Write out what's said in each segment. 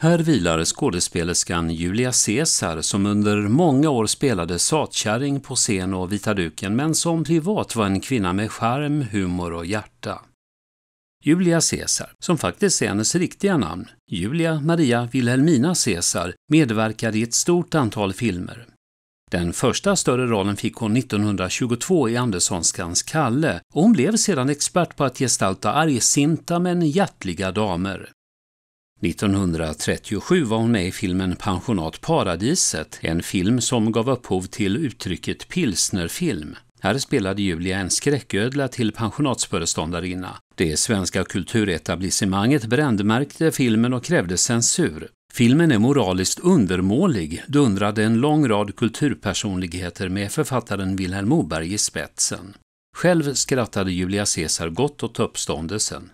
Här vilar skådespelerskan Julia Caesar som under många år spelade satkärring på scen och vita duken men som privat var en kvinna med charm, humor och hjärta. Julia Caesar, som faktiskt är hennes riktiga namn, Julia Maria Wilhelmina Caesar, medverkade i ett stort antal filmer. Den första större rollen fick hon 1922 i Anderssonskans Kalle och hon blev sedan expert på att gestalta argsinta men hjärtliga damer. 1937 var hon med i filmen Pensionat Paradiset, en film som gav upphov till uttrycket pilsnerfilm. Här spelade Julia en skräcködla till pensionatsföreståndarinna. Det svenska kulturetablissemanget brändmärkte filmen och krävde censur. Filmen är moraliskt undermålig, dundrade en lång rad kulturpersonligheter med författaren Vilhelm Moberg i spetsen. Själv skrattade Julia Caesar gott åt uppståndelsen.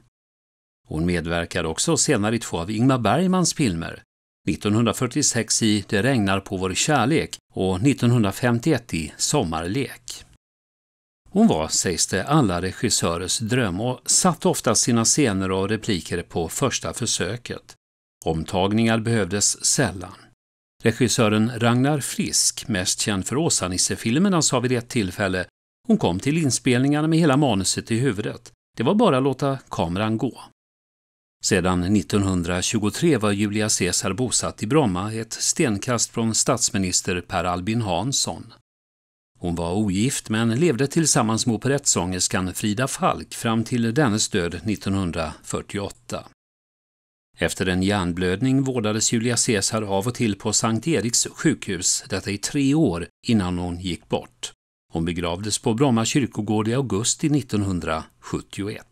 Hon medverkade också senare i två av Ingmar Bergmans filmer. 1946 i Det regnar på vår kärlek och 1951 i Sommarlek. Hon var, sägs det, alla regissörers dröm och satte ofta sina scener och repliker på första försöket. Omtagningar behövdes sällan. Regissören Ragnar Frisk, mest känd för Åsa-Nisse-filmerna, sa vid ett tillfälle hon kom till inspelningarna med hela manuset i huvudet. Det var bara att låta kameran gå. Sedan 1923 var Julia Caesar bosatt i Bromma, ett stenkast från statsminister Per Albin Hansson. Hon var ogift men levde tillsammans med operettsångerskan Frida Falk fram till dennes död 1948. Efter en hjärnblödning vårdades Julia Caesar av och till på Sankt Eriks sjukhus, detta i tre år innan hon gick bort. Hon begravdes på Bromma kyrkogård i augusti 1971.